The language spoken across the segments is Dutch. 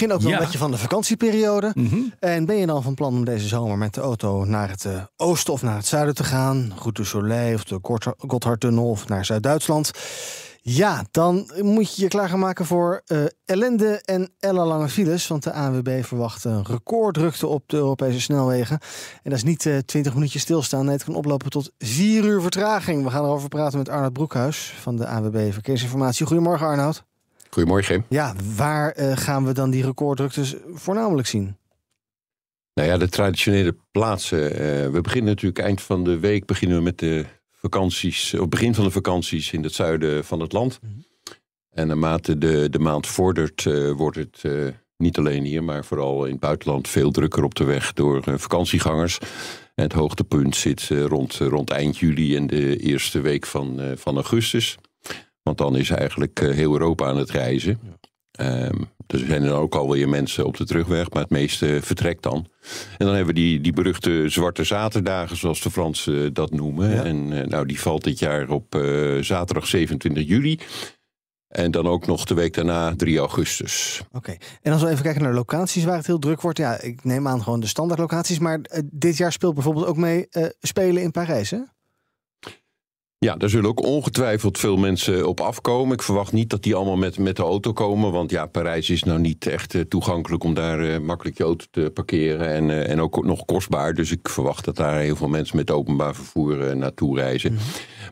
begin ook wel een beetje van de vakantieperiode. Mhm. En ben je dan van plan om deze zomer met de auto naar het eh, oosten of naar het zuiden te gaan? Route de Soleil of de Gotthardtunnel of naar Zuid-Duitsland? Ja, dan moet je je klaar gaan maken voor eh, ellende en ellenlange files. Want de ANWB verwacht een recorddrukte op de Europese snelwegen. En dat is niet uh, eh, 20 minuutjes stilstaan. Nee, het kan oplopen tot 4 uur vertraging. We gaan erover praten met Arnoud Broekhuis van de ANWB Verkeersinformatie. Goedemorgen Arnoud. Goedemorgen. Ja, waar eh, gaan we dan die recorddruktes voornamelijk zien? Nou ja, de traditionele plaatsen. Eh, we beginnen natuurlijk eind van de week beginnen we met de vakanties, op begin van de vakanties in het zuiden van het land. Mhm. En naarmate de, de maand vordert, eh, wordt het niet alleen hier, maar vooral in het buitenland veel drukker op de weg door vakantiegangers. En het hoogtepunt zit rond, rond eind juli en de eerste week van, van augustus. Want dan is eigenlijk eh, heel Europa aan het reizen. Ehm, dus er zijn er ook alweer mensen op de terugweg, maar het meeste vertrekt dan. En dan hebben we die, die beruchte Zwarte Zaterdagen, zoals de Fransen eh, dat noemen. En eh, nou, die valt dit jaar op zaterdag 27 juli. En dan ook nog de week daarna, 3 augustus. Oké, en als we even kijken naar locaties waar het heel druk wordt. Ja, ik neem aan gewoon de standaardlocaties. Maar dit jaar speelt bijvoorbeeld ook mee Spelen in Parijs, hè? Ja, daar zullen ook ongetwijfeld veel mensen op afkomen. Ik verwacht niet dat die allemaal met, met de auto komen. Want ja, Parijs is nou niet echt eh, toegankelijk om daar eh, makkelijk je auto te parkeren. En, eh, en ook nog kostbaar. Dus ik verwacht dat daar heel veel mensen met openbaar vervoer naartoe reizen. Mhm.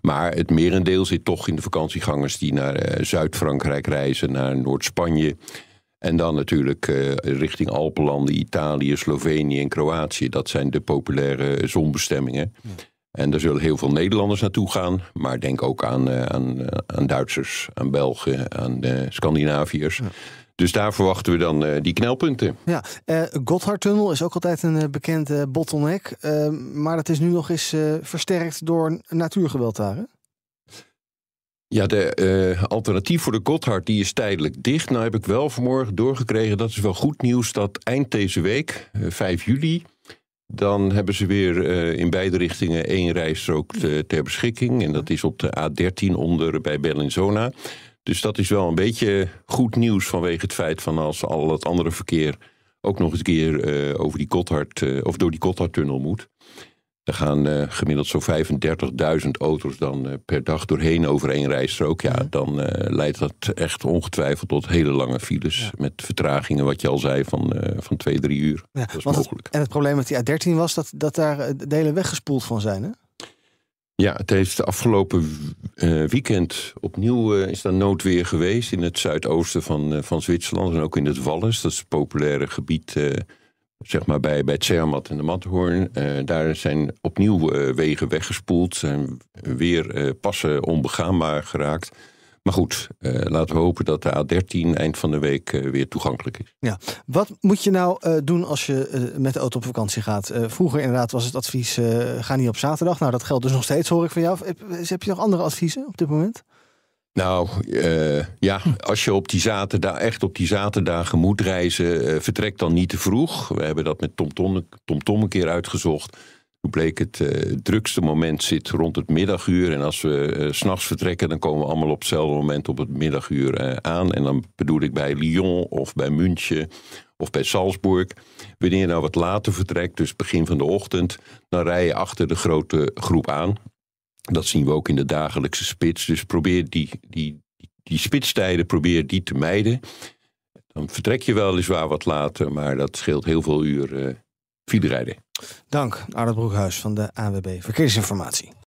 Maar het merendeel zit toch in de vakantiegangers die naar Zuid-Frankrijk reizen, naar Noord-Spanje. En dan natuurlijk richting Alpenlanden, Italië, Slovenië en Kroatië. Dat zijn de populaire zonbestemmingen. En daar zullen heel veel Nederlanders naartoe gaan. Maar denk ook aan, eh, aan, eh, aan Duitsers, aan Belgen, aan eh, Scandinaviërs. Dus daar verwachten we dan die knelpunten. Ja, Gotthardtunnel is ook altijd een bekende bottleneck. maar dat is nu nog eens versterkt door natuurgeweld daar. Hè? Ja, de alternatief voor de Gotthard die is tijdelijk dicht. Nou heb ik wel vanmorgen doorgekregen, dat is wel goed nieuws, dat eind deze week, 5 juli, dan hebben ze weer eh, in beide richtingen één rijstrook eh, ter beschikking. En dat is op de A13 onder bij Bellinzona. Dus dat is wel een beetje goed nieuws vanwege het feit van als al het andere verkeer ook nog eens een keer eh, over die Gotthard, of door die Gotthardtunnel moet. Er gaan eh, gemiddeld zo'n 35.000 auto's dan eh, per dag doorheen over één rijstrook. Ja, mhm. dan eh, leidt dat echt ongetwijfeld tot hele lange files. Met vertragingen, wat je al zei, van, van twee, drie uur. Ja, dat is mogelijk. en het probleem met die A13 was dat, dat daar delen weggespoeld van zijn, hè? Ja, het heeft de afgelopen weekend opnieuw is daar noodweer geweest in het zuidoosten van, van Zwitserland en ook in het Wallis. Dat is het populaire gebied zeg maar bij, bij het Zermatt en de Matterhorn. Eh, daar zijn opnieuw eh, wegen weggespoeld, zijn weer eh, passen onbegaanbaar geraakt. Maar goed, laten we hopen dat de A13 eind van de week weer toegankelijk is. Ja, wat moet je nou doen als je met de auto op vakantie gaat? vroeger inderdaad was het advies, ga niet op zaterdag. Nou, dat geldt dus nog steeds, hoor ik van jou. Heb, heb je nog andere adviezen op dit moment? Nou, eh, ja, als je op die zaterdag, echt op die zaterdagen moet reizen, uh, vertrek dan niet te vroeg. We hebben dat met Tom Tom een keer uitgezocht. Toen bleek het, eh, drukste moment zit rond het middaguur. En als we s s'nachts vertrekken, dan komen we allemaal op hetzelfde moment op het middaguur aan. En dan bedoel ik bij Lyon of bij München of bij Salzburg. Wanneer je nou wat later vertrekt, dus begin van de ochtend, dan rij je achter de grote groep aan. Dat zien we ook in de dagelijkse spits. Dus probeer die, die, die spitstijden probeer die te mijden. Dan vertrek je weliswaar wat later, maar dat scheelt heel veel uren uh, Dank, Arnold Broekhuis van de AWB Verkeersinformatie.